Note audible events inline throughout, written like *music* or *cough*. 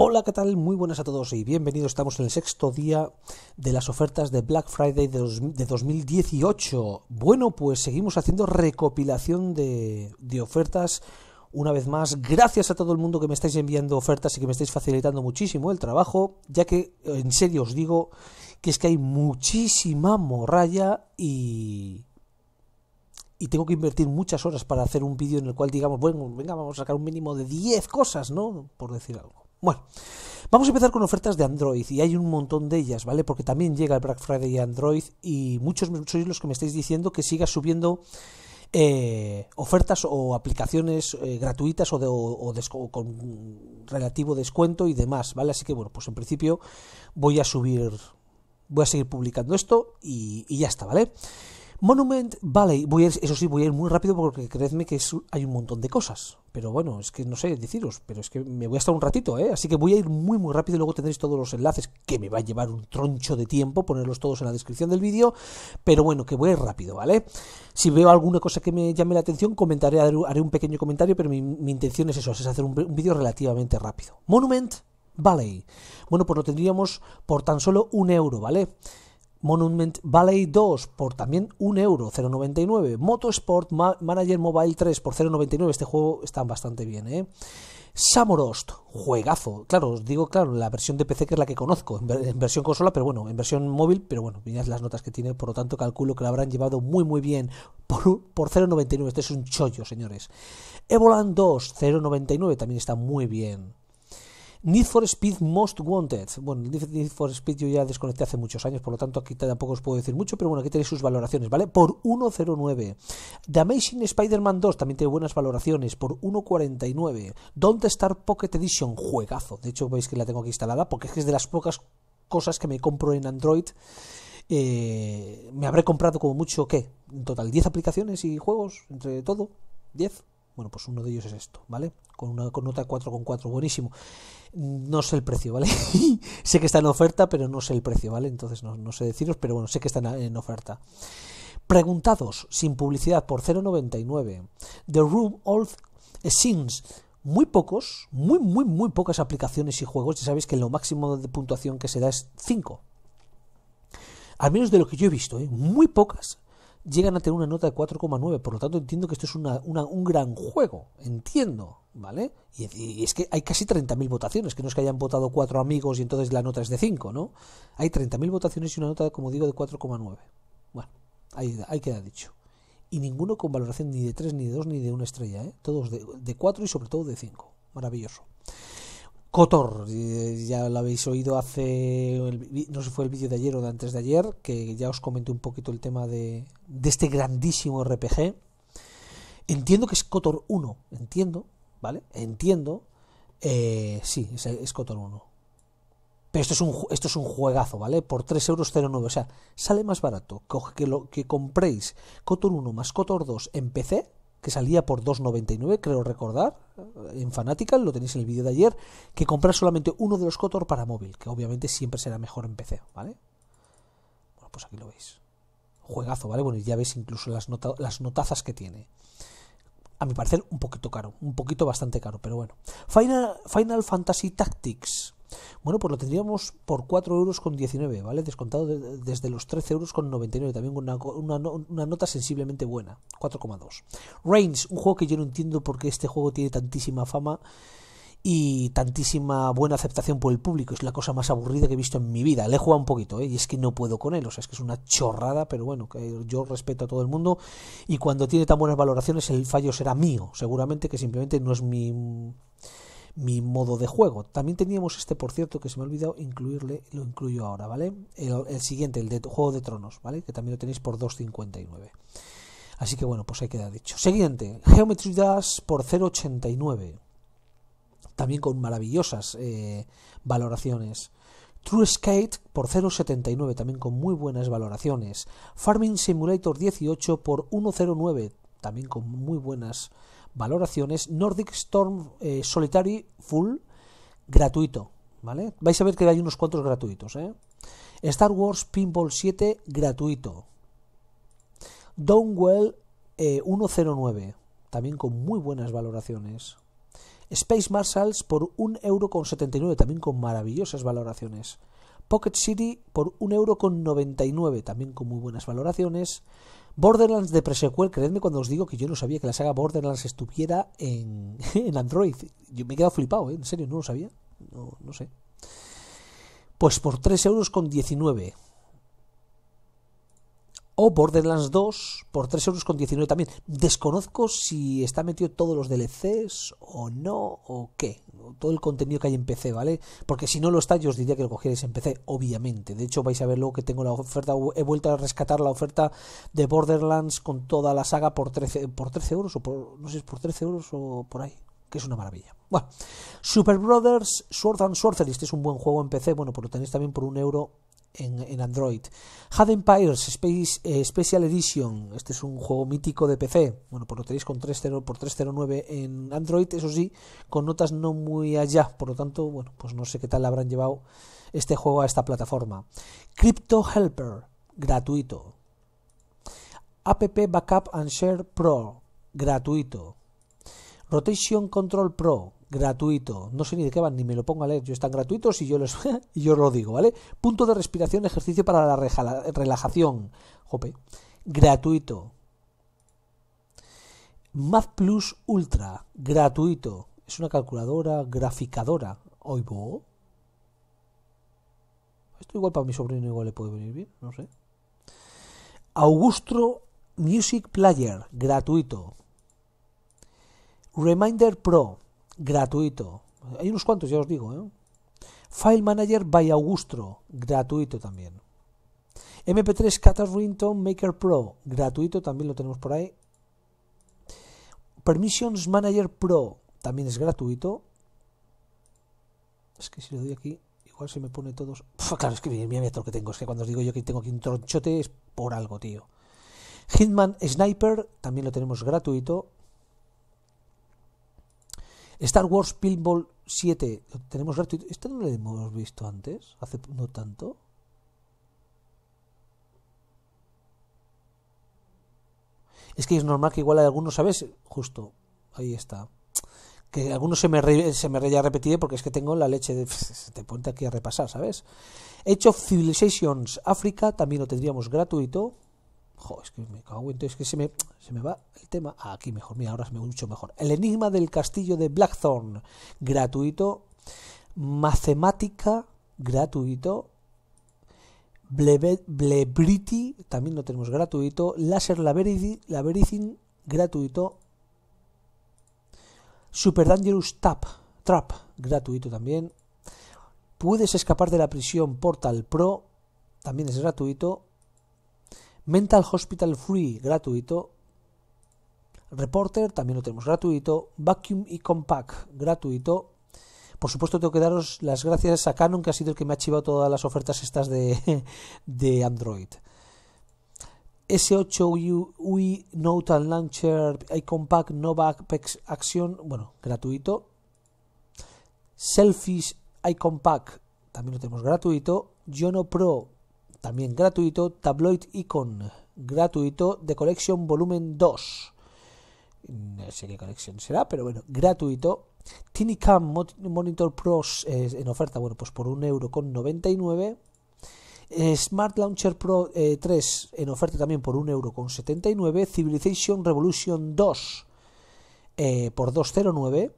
Hola, ¿qué tal? Muy buenas a todos y bienvenidos. Estamos en el sexto día de las ofertas de Black Friday de, 2018. Bueno, pues seguimos haciendo recopilación de, ofertas. Una vez más, gracias a todo el mundo que me estáis enviando ofertas y que me estáis facilitando muchísimo el trabajo, ya que en serio os digo que es que hay muchísima morralla y y tengo que invertir muchas horas para hacer un vídeo en el cual digamos, bueno, venga, vamos a sacar un mínimo de 10 cosas, ¿no? Por decir algo. Bueno, vamos a empezar con ofertas de Android y hay un montón de ellas, ¿vale? Porque también llega el Black Friday Android y muchos sois los que me estáis diciendo que siga subiendo eh, ofertas o aplicaciones eh, gratuitas o, con relativo descuento y demás, ¿vale? Así que bueno, pues en principio voy a subir, voy a seguir publicando esto y, ya está, ¿vale? vale Monument Valley, voy eso sí, voy a ir muy rápido porque creedme que hay un montón de cosas. Pero bueno, es que no sé deciros, pero es que me voy a estar un ratito, ¿eh? Así que voy a ir muy, muy rápido y luego tendréis todos los enlaces, que me va a llevar un troncho de tiempo ponerlos todos en la descripción del vídeo. Pero bueno, que voy a ir rápido, ¿vale? Si veo alguna cosa que me llame la atención, comentaré, haré un pequeño comentario, pero mi, intención es eso, es hacer un, un vídeo relativamente rápido. Monument Valley. Bueno, pues lo tendríamos por tan solo un euro, ¿vale? Monument Valley 2 por también un euro, 0,99. Motorsport Manager Mobile 3 por 0,99. Este juego está bastante bien, ¿eh? Samorost, juegazo. Claro, os digo, claro, la versión de PC que es la que conozco, en, versión consola, pero bueno, en versión móvil, pero bueno, mirad las notas que tiene, por lo tanto calculo que la habrán llevado muy, muy bien por, por 0,99. Este es un chollo, señores. Evoland 2, 0,99, también está muy bien. Need for Speed Most Wanted. Bueno, Need for Speed yo ya desconecté hace muchos años, por lo tanto aquí tampoco os puedo decir mucho, pero bueno, aquí tenéis sus valoraciones, ¿vale? Por 1.09. The Amazing Spider-Man 2 también tiene buenas valoraciones, por 1.49. Don't Star Pocket Edition, juegazo. De hecho, veis que la tengo aquí instalada, porque es que es de las pocas cosas que me compro en Android. Eh, me habré comprado como mucho, ¿qué? En total, 10 aplicaciones y juegos, entre todo, 10. Bueno, pues uno de ellos es esto, ¿vale? Con una con nota 4,4, buenísimo. No sé el precio, ¿vale? *laughs* sé que está en oferta, pero no sé el precio, ¿vale? Entonces no, sé deciros, pero bueno, sé que está en, oferta. Preguntados sin publicidad por 0,99. The Room of Sins muy pocos, muy, muy, muy pocas aplicaciones y juegos. Ya sabéis que lo máximo de puntuación que se da es 5. Al menos de lo que yo he visto, ¿eh? muy pocas llegan a tener una nota de 4,9. Por lo tanto, entiendo que esto es una, un gran juego. Entiendo, ¿vale? Y, es que hay casi 30.000 votaciones, que no es que hayan votado cuatro amigos y entonces la nota es de 5, ¿no? Hay 30.000 votaciones y una nota, como digo, de 4,9. Bueno, ahí, queda dicho. Y ninguno con valoración ni de 3, ni de 2, ni de una estrella, ¿eh? Todos de, de 4 y sobre todo de 5. Maravilloso. Cotor, eh, ya lo habéis oído hace, no sé si fue el vídeo de ayer o de antes de ayer, que ya os comenté un poquito el tema de, este grandísimo RPG. Entiendo que es Cotor 1, entiendo, ¿vale? Entiendo. Eh, sí, es, Cotor 1. Pero esto es, un, esto es un juegazo, ¿vale? Por 3,09 euros. O sea, sale más barato que, lo, que compréis Cotor 1 más Cotor 2 en PC que salía por 2.99, creo recordar, en Fanatical, lo tenéis en el vídeo de ayer, que comprar solamente uno de los Cotor para móvil, que obviamente siempre será mejor en PC, ¿vale? Bueno, pues aquí lo veis. Juegazo, ¿vale? Bueno, y ya veis incluso las, las notazas que tiene. A mi parecer, un poquito caro, un poquito bastante caro, pero bueno. Final, Final Fantasy Tactics. Bueno, pues lo tendríamos por 4 euros con ¿vale? Descontado desde los 13 euros con 99, también una, una, una nota sensiblemente buena, 4,2. Reigns, un juego que yo no entiendo por qué este juego tiene tantísima fama y tantísima buena aceptación por el público. Es la cosa más aburrida que he visto en mi vida. Le he jugado un poquito, ¿eh? y es que no puedo con él. O sea, es que es una chorrada, pero bueno, yo respeto a todo el mundo. Y cuando tiene tan buenas valoraciones, el fallo será mío. Seguramente que simplemente no es mi mi modo de juego. También teníamos este, por cierto, que se me ha olvidado incluirle, lo incluyo ahora, ¿vale? El, siguiente, el de Juego de Tronos, ¿vale? Que también lo tenéis por 2.59. Así que bueno, pues ahí queda dicho. Siguiente, Geometry Dash por 0.89. También con maravillosas eh, valoraciones. True Skate por 0.79, también con muy buenas valoraciones. Farming Simulator 18 por 1.09, también con muy buenas valoraciones valoraciones, Nordic Storm eh, Solitary Full gratuito, ¿vale? Vais a ver que hay unos cuantos gratuitos, ¿eh? Star Wars Pinball 7 gratuito. Downwell 109, eh, también con muy buenas valoraciones. Space Marshals por 1,79€, también con maravillosas valoraciones. Pocket City por 1,99€, también con muy buenas valoraciones. Borderlands de presequel, creedme cuando os digo que yo no sabía que la saga Borderlands estuviera en, *laughs* en Android. Yo me he quedado flipado, ¿eh? en serio, no lo sabía. No, no sé. Pues por tres euros con o Borderlands 2 por 3 euros con también. Desconozco si está metido todos los DLCs o no, o qué. Todo el contenido que hay en PC, ¿vale? Porque si no lo está, yo os diría que lo cogierais en PC, obviamente. De hecho, vais a ver luego que tengo la oferta, he vuelto a rescatar la oferta de Borderlands con toda la saga por 13, por 13 euros, o por, no sé, por 13 euros o por ahí que es una maravilla. Bueno, Super Brothers Sword and Sorcery, este es un buen juego en PC, bueno, pues lo tenéis también por un euro en, Android. Had Empires Space, eh, Special Edition, este es un juego mítico de PC, bueno, pues lo tenéis con 3.0 por 3.09 en Android, eso sí, con notas no muy allá, por lo tanto, bueno, pues no sé qué tal habrán llevado este juego a esta plataforma. Crypto Helper, gratuito. App Backup and Share Pro, gratuito. Rotation Control Pro, gratuito. No sé ni de qué van, ni me lo pongo a leer. Yo están gratuitos y yo los *laughs* y yo lo digo, ¿vale? Punto de respiración, ejercicio para la relajación. Jope. Gratuito. Math Plus Ultra, gratuito. Es una calculadora graficadora. Oigo. Esto igual para mi sobrino igual le puede venir bien, no sé. Augusto Music Player, gratuito. Reminder Pro, gratuito. Hay unos cuantos, ya os digo. ¿eh? File Manager by Augustro, gratuito también. MP3 Catarrington Maker Pro, gratuito, también lo tenemos por ahí. Permissions Manager Pro, también es gratuito. Es que si lo doy aquí, igual se me pone todos. claro, es que mira, lo que tengo. Es que cuando os digo yo que tengo aquí un tronchote es por algo, tío. Hitman Sniper, también lo tenemos gratuito. Star Wars Pinball 7, tenemos gratuito? ¿Este no lo hemos visto antes? ¿Hace no tanto? Es que es normal que igual algunos, ¿sabes? Justo, ahí está. Que algunos se me, se me re porque es que tengo la leche de... *laughs* te ponte aquí a repasar, ¿sabes? Age of Civilizations África, también lo tendríamos gratuito es que me cago que se me, se me va el tema aquí mejor. Mira, ahora se me mucho mejor. El enigma del castillo de Blackthorn, gratuito. matemática gratuito. Blebriti, también lo tenemos gratuito. Laser Labyrinth, gratuito. Super Dangerous Tap, Trap, gratuito también. Puedes escapar de la prisión Portal Pro, también es gratuito. Mental Hospital Free gratuito. Reporter también lo tenemos gratuito. Vacuum y Compact gratuito. Por supuesto tengo que daros las gracias a Canon que ha sido el que me ha chivado todas las ofertas estas de, *laughs* de Android. S8 UI Note and Launcher Icon Pack Nova Apex Action, bueno, gratuito. Selfies Icon Pack, también lo tenemos gratuito. Yono Pro también gratuito, Tabloid Icon, gratuito, The Collection Volumen 2. No sé qué colección será, pero bueno, gratuito. Tinicam Monitor Pros en oferta, bueno, pues por 1,99€. Eh, Smart Launcher Pro 3 eh, en oferta también por 1,79€. Civilization Revolution 2 eh, por 2,09€.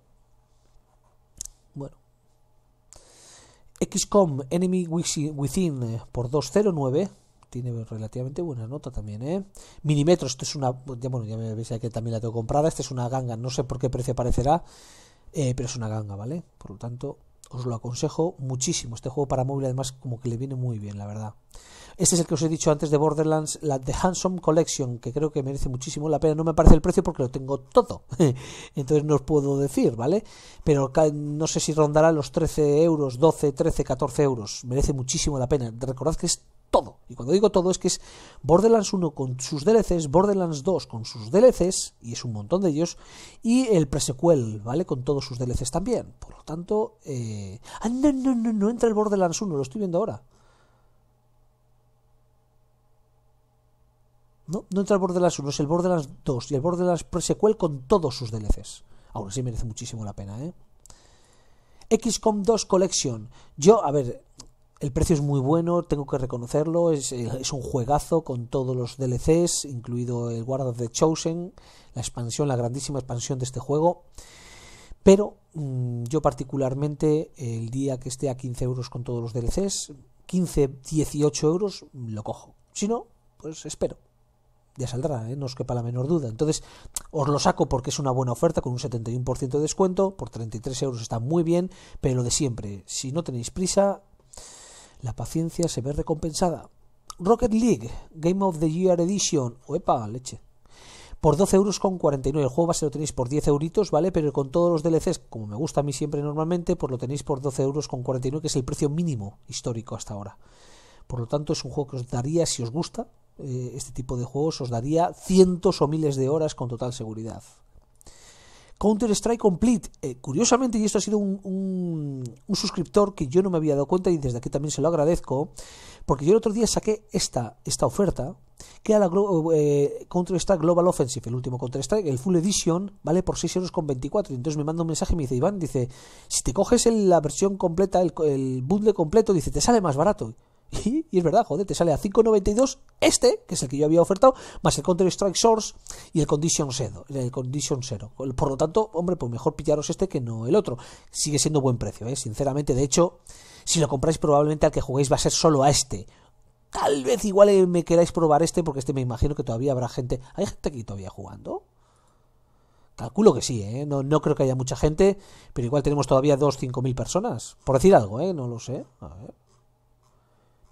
XCOM Enemy Within eh, por 209 tiene relativamente buena nota también, ¿eh? Minimetros esto es una... Ya, bueno, ya me veis que también la tengo comprada. Esta es una ganga, no sé por qué precio aparecerá, eh, pero es una ganga, ¿vale? Por lo tanto, os lo aconsejo muchísimo. Este juego para móvil además como que le viene muy bien, la verdad. Este es el que os he dicho antes de Borderlands, la The Handsome Collection, que creo que merece muchísimo la pena. No me parece el precio porque lo tengo todo. *laughs* Entonces no os puedo decir, ¿vale? Pero no sé si rondará los 13 euros, 12, 13, 14 euros. Merece muchísimo la pena. Recordad que es todo. Y cuando digo todo es que es Borderlands 1 con sus DLCs, Borderlands 2 con sus DLCs, y es un montón de ellos, y el presequel, ¿vale? Con todos sus DLCs también. Por lo tanto, eh, ah, no, no, no, no entra el Borderlands 1, lo estoy viendo ahora. No, no entra el Borderlands 1, es el Borderlands 2 y el Borderlands presequel con todos sus DLCs. Aún así merece muchísimo la pena, ¿eh? XCOM 2 Collection. Yo, a ver, el precio es muy bueno, tengo que reconocerlo, es, eh, un juegazo con todos los DLCs, incluido el Guard of the Chosen, la expansión, la grandísima expansión de este juego. Pero mm, yo particularmente el día que esté a 15 euros con todos los DLCs, 15, 18 euros, lo cojo. Si no, pues espero. Ya saldrá, ¿eh? no os quepa la menor duda. Entonces, os lo saco porque es una buena oferta con un 71% de descuento. Por 33 euros está muy bien, pero lo de siempre, si no tenéis prisa, la paciencia se ve recompensada. Rocket League, Game of the Year Edition, oepa leche. Por 12 euros con 49. El juego base lo tenéis por 10 euritos, ¿vale? Pero con todos los DLCs, como me gusta a mí siempre normalmente, pues lo tenéis por 12 euros con que es el precio mínimo histórico hasta ahora. Por lo tanto, es un juego que os daría, si os gusta eh, este tipo de juegos, os daría cientos o miles de horas con total seguridad. Counter-Strike Complete. Eh, curiosamente, y esto ha sido un, suscriptor que yo no me había dado cuenta y desde aquí también se lo agradezco, porque yo el otro día saqué esta, esta oferta, que era la eh, Counter-Strike Global Offensive, el último Counter-Strike, el Full Edition, vale por 6,24 euros con entonces me manda un mensaje y me dice, Iván, dice, si te coges la versión completa, el, el bundle completo, dice, te sale más barato. Y, es verdad, joder, te sale a 5.92 este, que es el que yo había ofertado, más el Counter Strike Source y el Condition Zero el Condition Por lo tanto, hombre, pues mejor pillaros este que no el otro. Sigue siendo buen precio, ¿eh? sinceramente. De hecho, si lo compráis, probablemente al que juguéis va a ser solo a este. Tal vez igual eh, me queráis probar este, porque este me imagino que todavía habrá gente. ¿Hay gente aquí todavía jugando? Calculo que sí, ¿eh? no, no creo que haya mucha gente, pero igual tenemos todavía 2 cinco mil personas. Por decir algo, ¿eh? no lo sé. A ver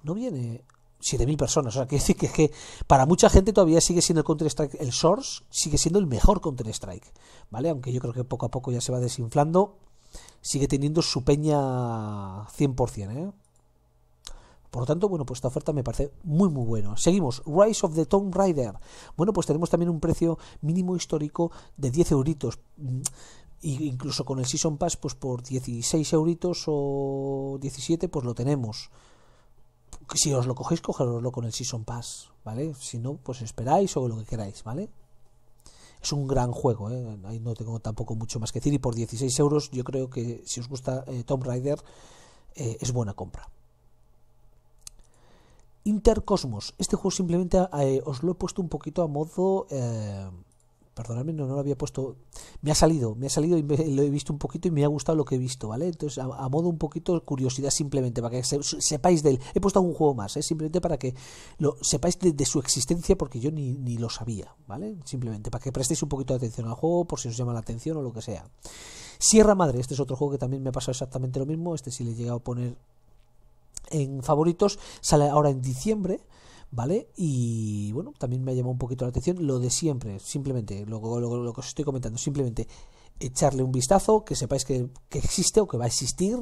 no viene 7.000 personas. O sea, que, que, para mucha gente todavía sigue siendo el Counter-Strike, el Source sigue siendo el mejor Counter-Strike, ¿vale? Aunque yo creo que poco a poco ya se va desinflando, sigue teniendo su peña 100%, ¿eh? Por lo tanto, bueno, pues esta oferta me parece muy, muy buena. Seguimos, Rise of the Tomb Raider. Bueno, pues tenemos también un precio mínimo histórico de 10 euritos. Mm, incluso con el Season Pass, pues por 16 euritos o 17, pues lo tenemos si os lo cogéis, cogeroslo con el Season Pass, ¿vale? Si no, pues esperáis o lo que queráis, ¿vale? Es un gran juego, ¿eh? ahí no tengo tampoco mucho más que decir. Y por 16 euros, yo creo que si os gusta eh, Tomb Raider, eh, es buena compra. Intercosmos. Este juego simplemente eh, os lo he puesto un poquito a modo Perdonadme, no, lo había puesto. Me ha salido, me ha salido y lo he visto un poquito y me ha gustado lo que he visto, ¿vale? Entonces, a, modo un poquito curiosidad simplemente, para que sepáis de él. He puesto algún juego más, ¿eh? simplemente para que lo sepáis de, su existencia, porque yo ni, ni, lo sabía, ¿vale? Simplemente, para que prestéis un poquito de atención al juego, por si os llama la atención o lo que sea. Sierra Madre, este es otro juego que también me ha pasado exactamente lo mismo. Este sí le he llegado a poner en favoritos. Sale ahora en diciembre. ¿vale? Y bueno, también me ha llamado un poquito la atención lo de siempre, simplemente, lo, lo, lo que os estoy comentando, simplemente echarle un vistazo, que sepáis que, que existe o que va a existir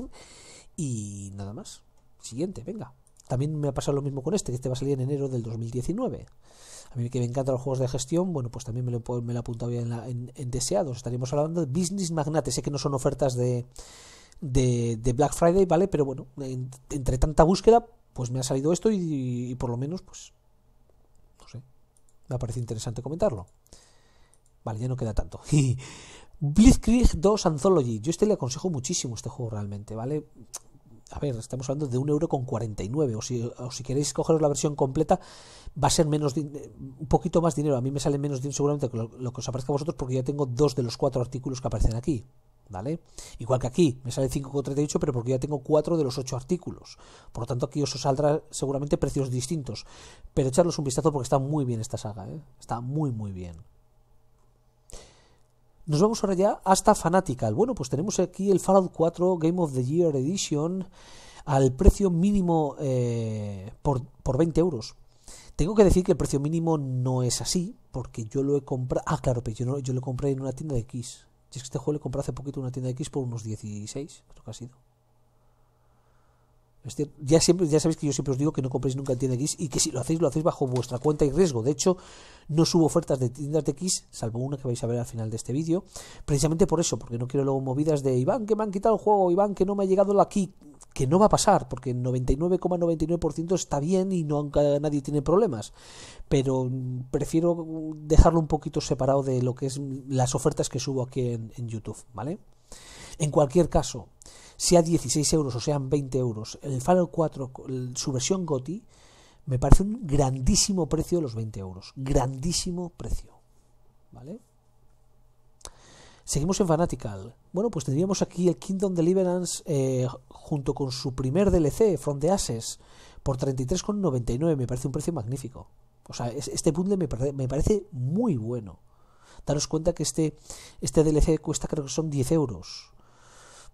y nada más. Siguiente, venga. También me ha pasado lo mismo con este, que este va a salir en enero del 2019. A mí que me encantan los juegos de gestión, bueno, pues también me lo, me lo he apuntado ya en, deseados. Estaríamos hablando de Business Magnate. Sé que no son ofertas de, de, Black Friday, ¿vale? Pero bueno, entre tanta búsqueda, pues me ha salido esto y, por lo menos, pues, no sé, me parece interesante comentarlo. Vale, ya no queda tanto. *laughs* Blitzkrieg 2 Anthology. Yo este le aconsejo muchísimo este juego realmente, ¿vale? A ver, estamos hablando de 1,49€. O si, o si queréis cogeros la versión completa, va a ser menos un poquito más dinero. A mí me sale menos dinero seguramente que lo, lo, que os aparezca a vosotros porque ya tengo dos de los cuatro artículos que aparecen aquí. ¿Vale? Igual que aquí, me sale 5,38, pero porque ya tengo 4 de los 8 artículos. Por lo tanto, aquí os saldrá seguramente precios distintos. Pero echarlos un vistazo porque está muy bien esta saga, ¿eh? Está muy, muy bien. Nos vamos ahora ya hasta Fanatical. Bueno, pues tenemos aquí el Fallout 4 Game of the Year Edition al precio mínimo eh, por, por 20 euros. Tengo que decir que el precio mínimo no es así, porque yo lo he comprado. Ah, claro, pero yo, no, yo lo compré en una tienda de Kiss que este juego le compré hace poquito una tienda X por unos 16, creo que ha sido. Ya, siempre, ya sabéis que yo siempre os digo que no compréis nunca en tienda X y que si lo hacéis, lo hacéis bajo vuestra cuenta y riesgo. De hecho, no subo ofertas de tiendas de X, salvo una que vais a ver al final de este vídeo, precisamente por eso, porque no quiero luego movidas de Iván que me han quitado el juego, Iván que no me ha llegado la key, que no va a pasar, porque el 99,99% está bien y no nadie tiene problemas. Pero prefiero dejarlo un poquito separado de lo que es las ofertas que subo aquí en, YouTube, ¿vale? En cualquier caso, sea 16 euros o sean 20 euros, el Final 4, su versión GOTI, me parece un grandísimo precio los 20 euros. Grandísimo precio, ¿vale? Seguimos en Fanatical. Bueno, pues tendríamos aquí el Kingdom Deliverance eh, junto con su primer DLC, Front of Ashes, por 33,99. Me parece un precio magnífico. O sea, este bundle me, parece muy bueno. Daros cuenta que este, este DLC cuesta creo que son 10 euros.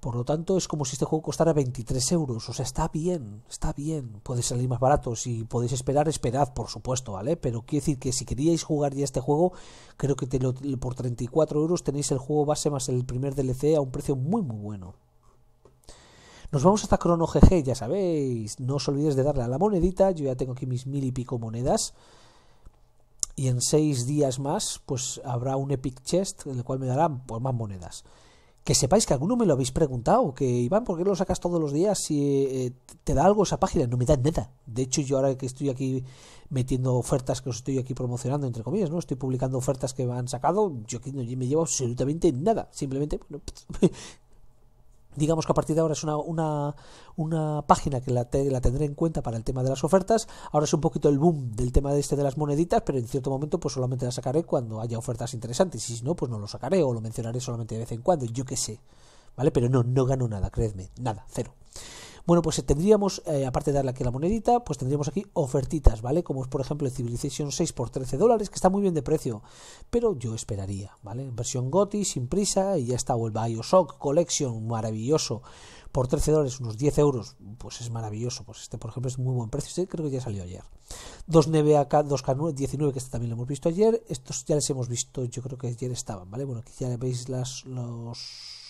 Por lo tanto, es como si este juego costara 23 euros. O sea, está bien, está bien. Puede salir más barato. Si podéis esperar, esperad, por supuesto, ¿vale? Pero quiero decir que si queríais jugar ya este juego, creo que por 34 euros tenéis el juego base más el primer DLC a un precio muy, muy bueno. Nos vamos hasta Chrono GG, ya sabéis. No os olvidéis de darle a la monedita. Yo ya tengo aquí mis mil y pico monedas y en seis días más pues habrá un epic chest en el cual me darán pues, más monedas que sepáis que alguno me lo habéis preguntado, que Iván, ¿por qué lo sacas todos los días si eh, te da algo esa página? No me da nada. De hecho, yo ahora que estoy aquí metiendo ofertas que os estoy aquí promocionando, entre comillas, ¿no? Estoy publicando ofertas que me han sacado, yo aquí no me llevo absolutamente nada. Simplemente, bueno, *laughs* digamos que a partir de ahora es una, una, una página que la, la, tendré en cuenta para el tema de las ofertas. Ahora es un poquito el boom del tema de este de las moneditas, pero en cierto momento pues solamente la sacaré cuando haya ofertas interesantes. Y si no, pues no lo sacaré o lo mencionaré solamente de vez en cuando, yo qué sé. ¿Vale? Pero no, no gano nada, creedme, nada, cero. Bueno, pues eh, tendríamos, eh, aparte de darle aquí la monedita, pues tendríamos aquí ofertitas, ¿vale? Como es, por ejemplo, el Civilization 6 por 13 dólares, que está muy bien de precio, pero yo esperaría, ¿vale? En Versión GOTI, sin prisa, y ya está, o el Bioshock Collection, maravilloso, por 13 dólares, unos 10 euros, pues es maravilloso, pues este, por ejemplo, es muy buen precio, este creo que ya salió ayer. 2 nbak 2K19, que este también lo hemos visto ayer, estos ya les hemos visto, yo creo que ayer estaban, ¿vale? Bueno, aquí ya veis las, los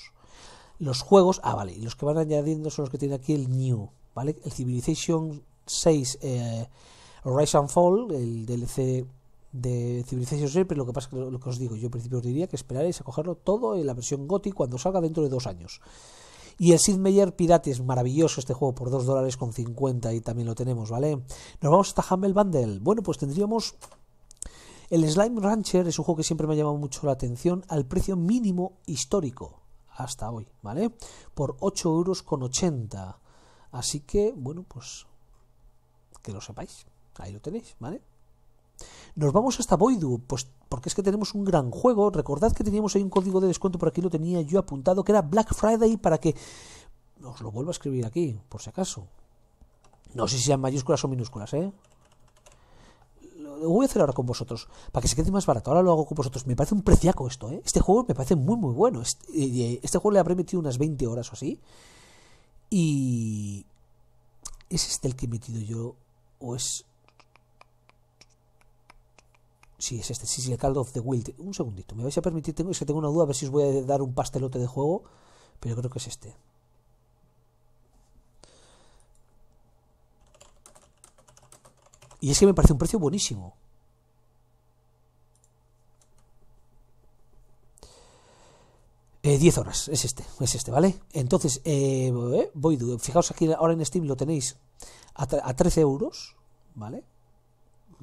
los juegos, ah, vale, y los que van añadiendo son los que tiene aquí el New, ¿vale? El Civilization 6 eh, Rise and Fall, el DLC de Civilization 6, pero lo que pasa que lo que os digo, yo en principio os diría que esperaréis a cogerlo todo en la versión GOTI cuando salga dentro de dos años. Y el Sid Meier Pirates maravilloso este juego por 2 dólares con 50 y también lo tenemos, ¿vale? Nos vamos hasta Humble Bundle. Bueno, pues tendríamos el Slime Rancher es un juego que siempre me ha llamado mucho la atención al precio mínimo histórico hasta hoy, ¿vale? Por 8 euros con Así que, bueno, pues que lo sepáis. Ahí lo tenéis, ¿vale? Nos vamos hasta Boidu, pues porque es que tenemos un gran juego. Recordad que teníamos ahí un código de descuento, por aquí lo tenía yo apuntado, que era Black Friday para que... Os lo vuelvo a escribir aquí, por si acaso. No sé si sean mayúsculas o minúsculas, ¿eh? lo voy a hacer ahora con vosotros, para que se quede más barato, ahora lo hago con vosotros. Me parece un preciaco esto, ¿eh? Este juego me parece muy, muy bueno. Este, eh, este juego le habré metido unas 20 horas o así. Y... ¿Es este el que he metido yo? ¿O es...? Sí, es este, sí, sí, el Call of the Wild. Un segundito, me vais a permitir, es que tengo una duda, a ver si os voy a dar un pastelote de juego, pero creo que es este. Y es que me parece un precio buenísimo. Eh, 10 horas, es este, es este, ¿vale? Entonces, eh, voy, eh, fijaos aquí, ahora en Steam lo tenéis a, a 13 euros, ¿vale?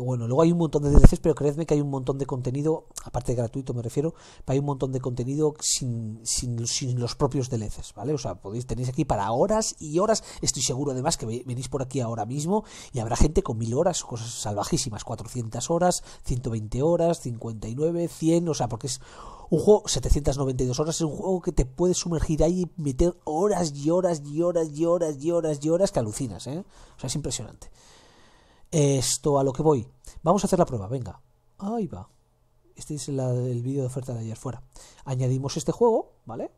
bueno, luego hay un montón de DLCs, pero creedme que hay un montón de contenido, aparte de gratuito me refiero, hay un montón de contenido sin, sin, los propios DLCs, ¿vale? O sea, podéis, tenéis aquí para horas y horas, estoy seguro además que venís por aquí ahora mismo y habrá gente con mil horas, cosas salvajísimas, 400 horas, 120 horas, 59, 100, o sea, porque es un juego 792 horas es un juego que te puedes sumergir ahí y meter horas y horas y horas y horas y horas y horas que alucinas, ¿eh? O sea, es impresionante. Esto a lo que voy. Vamos a hacer la prueba, venga. Ahí va. Este es el vídeo de oferta de ayer fuera. Añadimos este juego, ¿vale?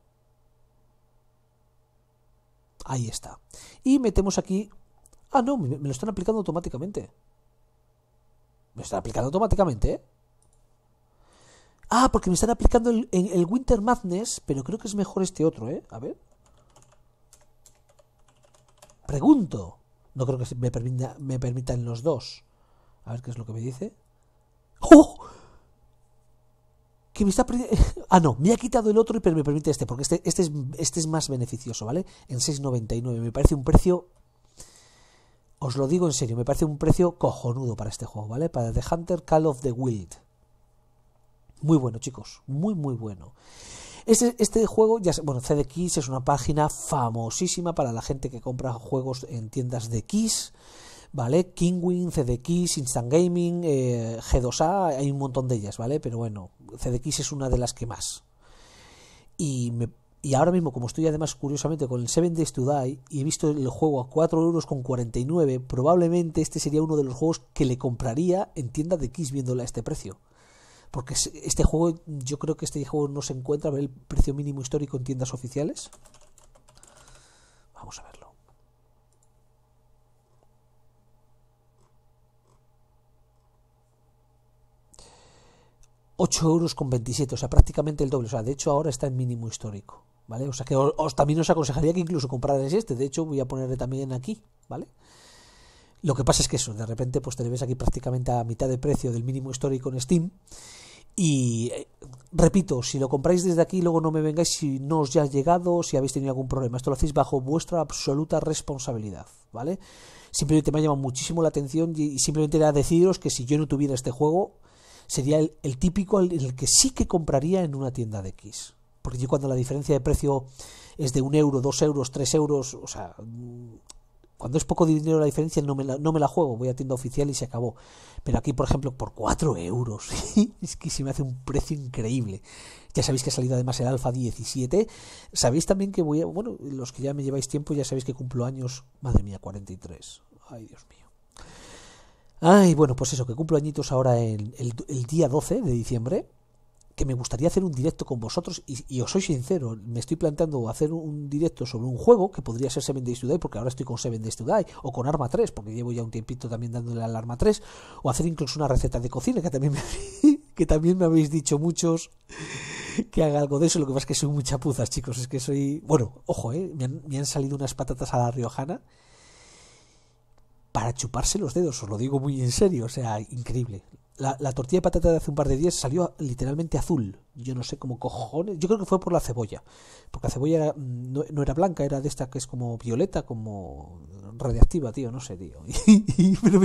Ahí está. Y metemos aquí... Ah, no, me, lo están aplicando automáticamente. Me están aplicando automáticamente, ¿eh? Ah, porque me están aplicando el, el, Winter Madness, pero creo que es mejor este otro, ¿eh? A ver. Pregunto. No creo que me, permita, me permitan los dos. A ver qué es lo que me dice. ¡Oh! Que me está *laughs* ah, no, me ha quitado el otro y me permite este, porque este, este, es, este es más beneficioso, ¿vale? En 6,99. Me parece un precio. Os lo digo en serio, me parece un precio cojonudo para este juego, ¿vale? Para The Hunter Call of the Wild. Muy bueno, chicos. Muy, muy bueno. Este, juego, ya bueno, CDX es una página famosísima para la gente que compra juegos en tiendas de X, ¿Vale? Kingwin, CDX, Instant Gaming, eh, G2A, hay un montón de ellas, ¿vale? Pero bueno, CDX es una de las que más. Y y ahora mismo, como estoy además curiosamente con el Seven Days to Die y he visto el juego a 4,49€, probablemente este sería uno de los juegos que le compraría en tienda de Kiss viéndole a este precio porque este juego, yo creo que este juego no se encuentra a el precio mínimo histórico en tiendas oficiales. Vamos a verlo. ...8 euros con 27, o sea, prácticamente el doble. O sea, de hecho ahora está en mínimo histórico, ¿vale? O sea, que también os aconsejaría que incluso comprarais este. De hecho, voy a ponerle también aquí, ¿vale? Lo que pasa es que eso, de repente, pues te le ves aquí prácticamente a mitad de precio del mínimo histórico en Steam. Y eh, repito, si lo compráis desde aquí, luego no me vengáis si no os ya ha llegado, si habéis tenido algún problema. Esto lo hacéis bajo vuestra absoluta responsabilidad, ¿vale? Simplemente me ha llamado muchísimo la atención y, simplemente era deciros que si yo no tuviera este juego, sería el, típico el, el que sí que compraría en una tienda de X. Porque yo cuando la diferencia de precio es de un euro, dos euros, tres euros, o sea, cuando es poco dinero la diferencia no me la, no me la juego, voy a tienda oficial y se acabó. Pero aquí, por ejemplo, por 4 euros, *laughs* es que se me hace un precio increíble. Ya sabéis que ha salido además el Alfa 17. Sabéis también que voy a, bueno, los que ya me lleváis tiempo ya sabéis que cumplo años, madre mía, 43. Ay, Dios mío. Ay, bueno, pues eso, que cumplo añitos ahora el, el día 12 de diciembre que me gustaría hacer un directo con vosotros y, os soy sincero, me estoy planteando hacer un directo sobre un juego que podría ser Seven Days to Die porque ahora estoy con Seven Days to Die o con Arma 3 porque llevo ya un tiempito también dándole al Arma 3 o hacer incluso una receta de cocina que también me, *laughs* que también me habéis dicho muchos que haga algo de eso, lo que pasa es que soy mucha chapuzas chicos, es que soy, bueno, ojo, eh, me, han, me han salido unas patatas a la riojana para chuparse los dedos, os lo digo muy en serio, o sea, increíble. La, tortilla de patata de hace un par de días salió literalmente azul. Yo no sé cómo cojones. Yo creo que fue por la cebolla. Porque la cebolla mm, no, era blanca, era de esta que es como violeta, como radiactiva, tío. No sé, tío. *laughs* pero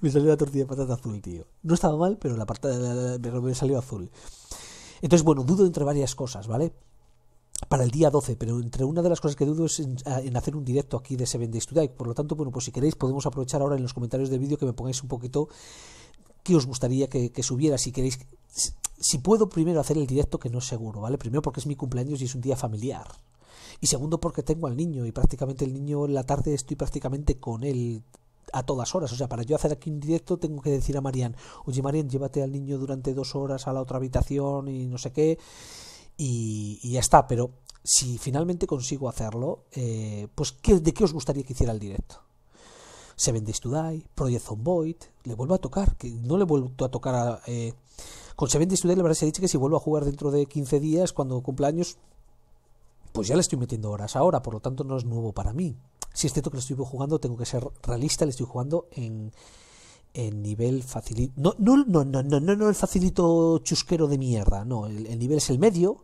me, salió, la tortilla de patata azul, tío. No estaba mal, pero la, parte me salió azul. Entonces, bueno, dudo entre varias cosas, ¿vale? para el día 12, pero entre una de las cosas que dudo es en, hacer un directo aquí de Seven Days Today. Por lo tanto, bueno, pues si queréis podemos aprovechar ahora en los comentarios del vídeo que me pongáis un poquito qué os gustaría que, subiera, si queréis... Si puedo primero hacer el directo, que no es seguro, ¿vale? Primero porque es mi cumpleaños y es un día familiar. Y segundo porque tengo al niño y prácticamente el niño en la tarde estoy prácticamente con él a todas horas. O sea, para yo hacer aquí un directo tengo que decir a Marian, oye Marian, llévate al niño durante dos horas a la otra habitación y no sé qué. Y, ya está, pero si finalmente consigo hacerlo, eh, pues ¿qué, ¿de qué os gustaría que hiciera el directo? Seven Days to Project Zomboid, Void, le vuelvo a tocar, que no le he vuelto a tocar a, eh, con Seven Days to Die le ha dicho que si vuelvo a jugar dentro de 15 días, cuando cumpla años, pues ya le estoy metiendo horas ahora, por lo tanto no es nuevo para mí. Si es cierto que lo estoy jugando, tengo que ser realista, le estoy jugando en, en nivel facilito. No, no, no, no, no, no, el facilito chusquero de mierda, no, el nivel es el medio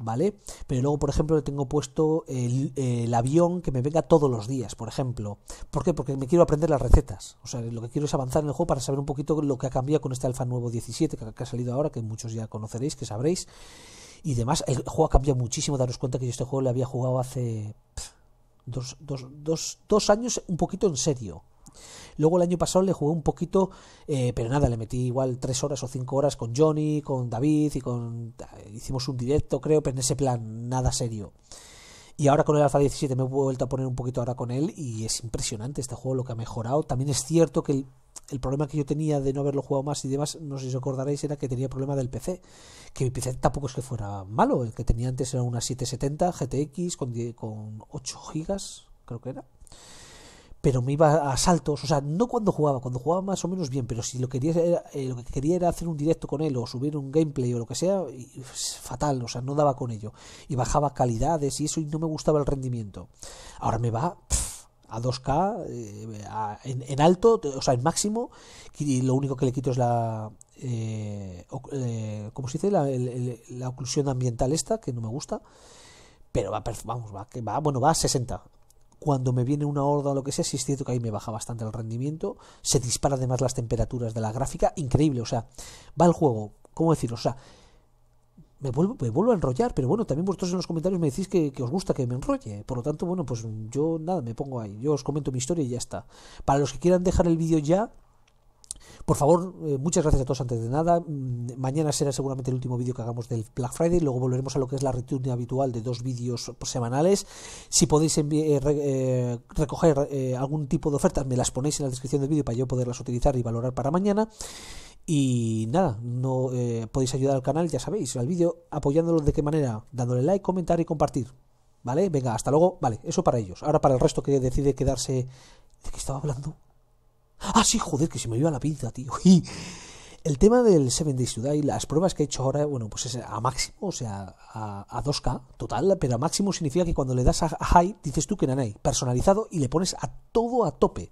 ¿vale? Pero luego, por ejemplo, le tengo puesto el, avión que me venga todos los días, por ejemplo. ¿Por qué? Porque me quiero aprender las recetas. O sea, lo que quiero es avanzar en el juego para saber un poquito lo que ha cambiado con este alfa nuevo 17 que, ha salido ahora, que muchos ya conoceréis, que sabréis. Y demás, el juego ha cambiado muchísimo. Daros cuenta que yo este juego le había jugado hace dos, dos, dos, dos años un poquito en serio. Luego el año pasado le jugué un poquito, eh, pero nada, le metí igual tres horas o cinco horas con Johnny, con David y con... Eh, hicimos un directo, creo, pero en ese plan nada serio. Y ahora con el Alpha 17 me he vuelto a poner un poquito ahora con él y es impresionante este juego lo que ha mejorado. También es cierto que el, problema que yo tenía de no haberlo jugado más y demás, no sé si os acordaréis, era que tenía problema del PC. Que mi PC tampoco es que fuera malo, el que tenía antes era una 770 GTX con, con 8 GB, creo que era pero me iba a saltos, o sea, no cuando jugaba, cuando jugaba más o menos bien, pero si lo, quería eh, lo que quería era hacer un directo con él o subir un gameplay o lo que sea, pues, fatal, o sea, no daba con ello. Y bajaba calidades y eso y no me gustaba el rendimiento. Ahora me va a 2K, eh, en, alto, o sea, en máximo, y lo único que le quito es la... Eh, eh ¿Cómo se dice? La, oclusión ambiental esta, que no me gusta, pero va, vamos, va, bueno, va a 60 cuando me viene una horda o lo que sea, Si es cierto que ahí me baja bastante el rendimiento, se dispara además las temperaturas de la gráfica, increíble, o sea, va el juego, ¿cómo decir? O sea, me vuelvo, me vuelvo a enrollar, pero bueno, también vosotros en los comentarios me decís que, os gusta que me enrolle, por lo tanto, bueno, pues yo nada, me pongo ahí, yo os comento mi historia y ya está. Para los que quieran dejar el vídeo ya, por favor, eh, muchas gracias a todos antes de nada. Mm, mañana será seguramente el último vídeo que hagamos del Black Friday. Luego volveremos a lo que es la rutina habitual de dos vídeos semanales. Si podéis eh, eh, recoger algún tipo de ofertas, me las ponéis en la descripción del vídeo para yo poderlas utilizar y valorar para mañana. Y nada, no podéis ayudar al canal, ya sabéis, al vídeo, apoyándolos de qué manera, dándole like, comentar y compartir. ¿Vale? Venga, hasta luego. Vale, eso para ellos. Ahora para el resto que decide quedarse... ¿De qué estaba hablando? Ah, sí, joder, que se me iba la pinza, tío. *laughs* Y el tema del 7 Days to Die, las pruebas que he hecho ahora, bueno, pues es a máximo, o sea, a, 2K total, pero a máximo significa que cuando le das a high, dices tú que hay personalizado y le pones a todo a tope.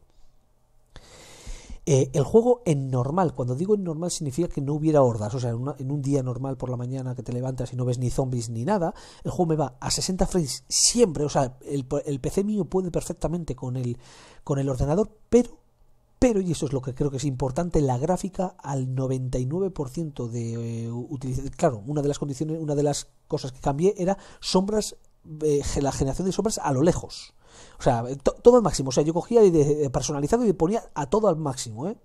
Eh, el juego en normal, cuando digo en normal significa que no hubiera hordas, o sea, en, un día normal por la mañana que te levantas y no ves ni zombies ni nada, el juego me va a 60 frames siempre, o sea, el, el PC mío puede perfectamente con el, con el ordenador, pero pero, y eso es lo que creo que es importante, la gráfica al 99% de utilizar eh, utilización. Claro, una de las condiciones, una de las cosas que cambié era sombras, eh, la generación de sombras a lo lejos. O sea, todo al máximo. O sea, yo cogía y de, eh, personalizado y le ponía a todo al máximo. ¿eh?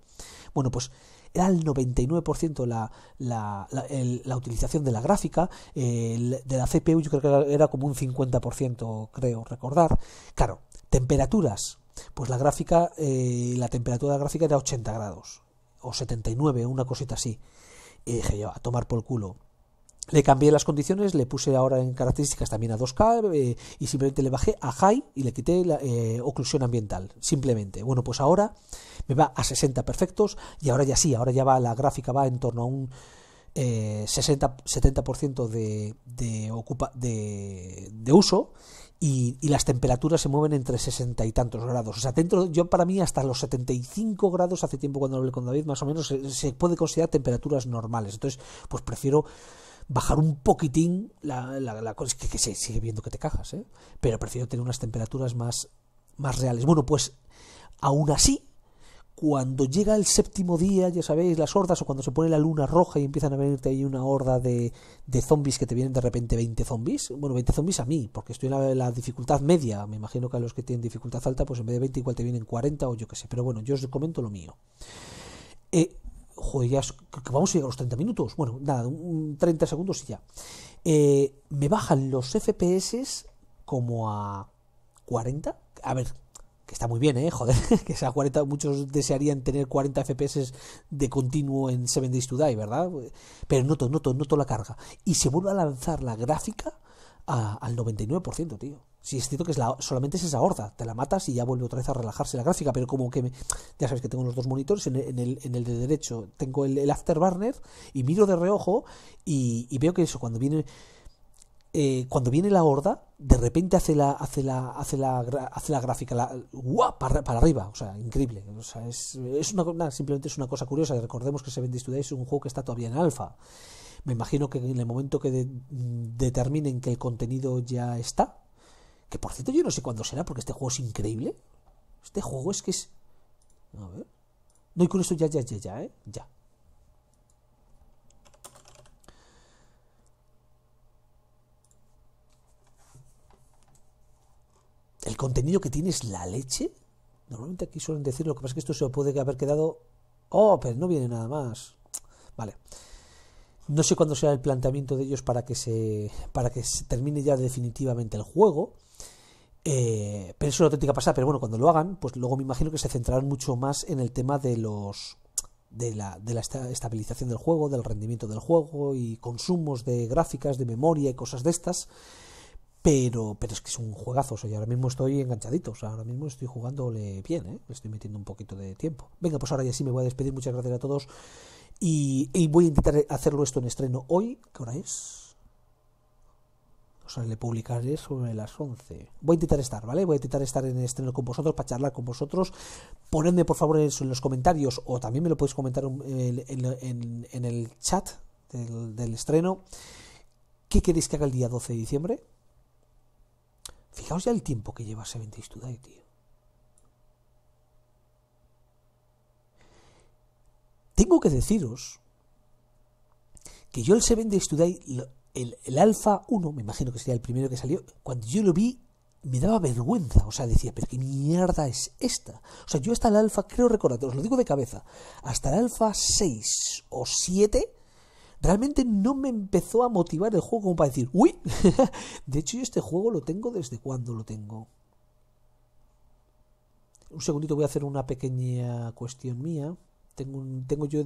Bueno, pues era el 99% la, la, la, utilización de la gráfica, de la CPU yo creo que era como un 50%, creo recordar. Claro, temperaturas pues la gráfica, eh, la temperatura de la gráfica era 80 grados o 79, una cosita así. Y dije yo, a tomar por el culo. Le cambié las condiciones, le puse ahora en características también a 2K eh, y simplemente le bajé a high y le quité la eh, oclusión ambiental, simplemente. Bueno, pues ahora me va a 60 perfectos y ahora ya sí, ahora ya va la gráfica va en torno a un 60-70% eh, de, de, de, de uso y, las temperaturas se mueven entre 60 y tantos grados. O sea, dentro, yo para mí hasta los 75 grados, hace tiempo cuando hablé con David, más o menos se, puede considerar temperaturas normales. Entonces, pues prefiero bajar un poquitín la, la, cosa, que, se sigue viendo que te cajas, ¿eh? pero prefiero tener unas temperaturas más, más reales. Bueno, pues aún así, cuando llega el séptimo día, ya sabéis, las hordas, o cuando se pone la luna roja y empiezan a venirte ahí una horda de, zombies que te vienen de repente 20 zombies, bueno, 20 zombies a mí, porque estoy en la, dificultad media, me imagino que a los que tienen dificultad alta, pues en vez de 20 igual te vienen 40 o yo qué sé, pero bueno, yo os comento lo mío. Eh, joder, vamos a llegar a los 30 minutos, bueno, nada, un 30 segundos y ya. Eh, me bajan los FPS como a 40, a ver, está muy bien, ¿eh? Joder, *laughs* que sea 40, muchos desearían tener 40 FPS de continuo en Seven Days to Die, ¿verdad? Pero noto, noto, noto la carga. Y se vuelve a lanzar la gráfica al 99%, tío. Si sí, es cierto que es la, solamente es esa horda, te la matas y ya vuelve otra vez a relajarse la gráfica, pero como que ya sabes que tengo los dos monitores, en el, en el, de derecho tengo el, Afterburner y miro de reojo y, y veo que eso, cuando viene eh, cuando viene la horda, de repente hace la, hace la, hace la, hace la gráfica la, Para, para, arriba, o sea, increíble. O sea, es, una, simplemente es una cosa curiosa. Recordemos que Seven Days es un juego que está todavía en alfa. Me imagino que en el momento que determinen que el contenido ya está, que por cierto yo no sé cuándo será, porque este juego es increíble. Este juego es que es. A ver. No, y con esto ya, ya, ya, ya, ¿eh? Ya. el contenido que tiene es la leche. Normalmente aquí suelen decir, lo que pasa es que esto se puede haber quedado, oh, pero no viene nada más. Vale. No sé cuándo será el planteamiento de ellos para que se, para que se termine ya definitivamente el juego. Eh, pero eso no tendría que pasar. Pero bueno, cuando lo hagan, pues luego me imagino que se centrarán mucho más en el tema de los de la, de la estabilización del juego, del rendimiento del juego y consumos de gráficas, de memoria y cosas de estas. Pero, pero es que es un juegazo, o sea, y ahora mismo estoy enganchadito, o sea, ahora mismo estoy jugándole bien, ¿eh? le estoy metiendo un poquito de tiempo. Venga, pues ahora ya sí me voy a despedir, muchas gracias a todos y, voy a intentar hacerlo esto en estreno hoy, ¿qué hora es? O sea, le publicaré sobre las 11. Voy a intentar estar, ¿vale? Voy a intentar estar en estreno con vosotros, para charlar con vosotros. Ponedme, por favor, en los comentarios, o también me lo podéis comentar en, el chat del, estreno. ¿Qué queréis que haga el día 12 de diciembre? Fijaos ya el tiempo que lleva Seventy Today, tío. Tengo que deciros que yo el Seven Days Today, el, el Alfa 1, me imagino que sería el primero que salió, cuando yo lo vi me daba vergüenza, o sea, decía, pero qué mierda es esta. O sea, yo hasta el Alfa, creo recordar, os lo digo de cabeza, hasta el Alfa 6 o 7 realmente no me empezó a motivar el juego como para decir, uy, *laughs* de hecho yo este juego lo tengo desde cuando lo tengo. Un segundito voy a hacer una pequeña cuestión mía. Tengo, tengo yo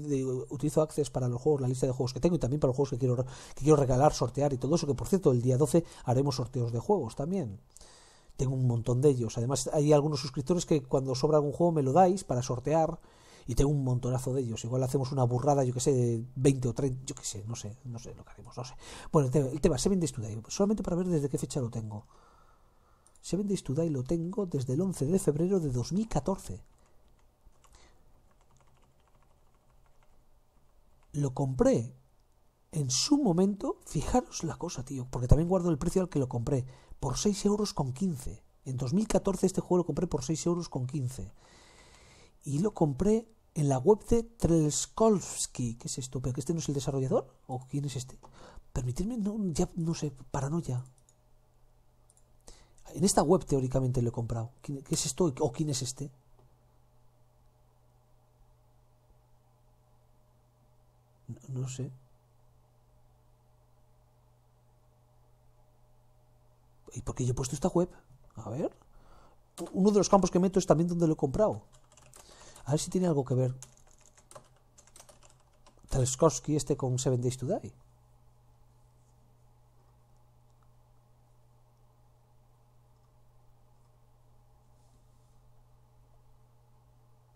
utilizo Access para los juegos, la lista de juegos que tengo y también para los juegos que quiero, que quiero regalar, sortear y todo eso, que por cierto el día 12 haremos sorteos de juegos también tengo un montón de ellos. Además, hay algunos suscriptores que cuando sobra algún juego me lo dais para sortear y tengo un montonazo de ellos. Igual hacemos una burrada, yo que sé, de 20 o 30, yo que sé, no sé, no sé lo que haremos, no sé. Bueno, el tema, Seven Days to solamente para ver desde qué fecha lo tengo. Seven Days to lo tengo desde el 11 de febrero de 2014. Lo compré en su momento, fijaros la cosa, tío, porque también guardo el precio al que lo compré, por 6 euros con 15. En 2014 este juego lo compré por 6 euros con 15. Y lo compré en la web de Trelskolsky. ¿Qué es esto? ¿Pero que este no es el desarrollador? ¿O quién es este? Permitidme, no, ya no sé, paranoia. En esta web teóricamente lo he comprado. ¿Qué es esto o quién es este? No, no sé. ¿Y por qué yo he puesto esta web? A ver. Uno de los campos que meto es también donde lo he comprado. A ver si tiene algo que ver treskowski este con Seven Days to Die.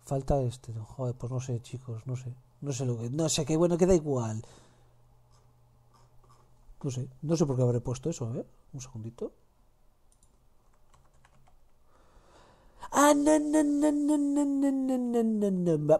Falta este, joder, pues no sé, chicos, no sé. No sé lo que. No sé qué bueno, queda igual. No sé, no sé por qué habré puesto eso, a ver, un segundito.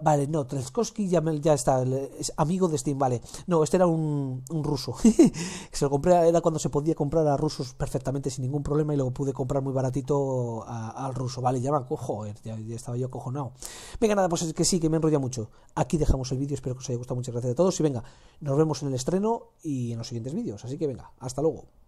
Vale, no, Treskoski ya, ya está, es amigo de Steam, vale. No, este era un, un ruso. se lo compré, era cuando se podía comprar a rusos perfectamente sin ningún problema y luego pude comprar muy baratito al ruso, vale. Ya me cojo, ya, estaba yo cojonado. Venga, nada, pues es que sí, que me enrolla mucho. Aquí dejamos el vídeo, espero que os haya gustado. Muchas gracias a todos y venga, nos vemos en el estreno y en los siguientes vídeos. Así que venga, hasta luego.